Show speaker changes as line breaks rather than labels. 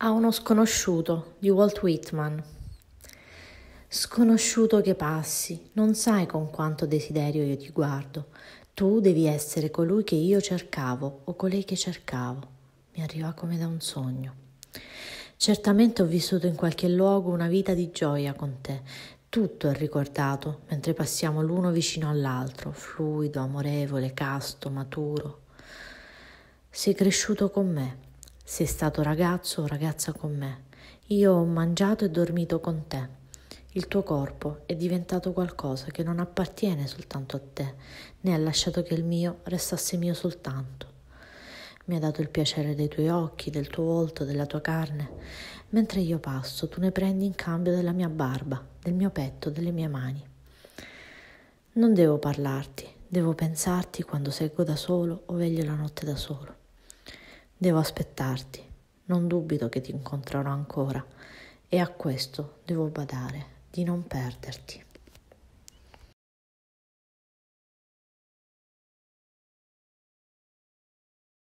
A uno sconosciuto di Walt Whitman. Sconosciuto che passi, non sai con quanto desiderio io ti guardo. Tu devi essere colui che io cercavo o colei che cercavo. Mi arriva come da un sogno. Certamente ho vissuto in qualche luogo una vita di gioia con te. Tutto è ricordato mentre passiamo l'uno vicino all'altro, fluido, amorevole, casto, maturo. Sei cresciuto con me sei stato ragazzo o ragazza con me. Io ho mangiato e dormito con te. Il tuo corpo è diventato qualcosa che non appartiene soltanto a te, né ha lasciato che il mio restasse mio soltanto. Mi ha dato il piacere dei tuoi occhi, del tuo volto, della tua carne. Mentre io passo, tu ne prendi in cambio della mia barba, del mio petto, delle mie mani. Non devo parlarti, devo pensarti quando seggo da solo o veglio la notte da solo. Devo aspettarti, non dubito che ti incontrerò ancora e a questo devo badare,
di non perderti.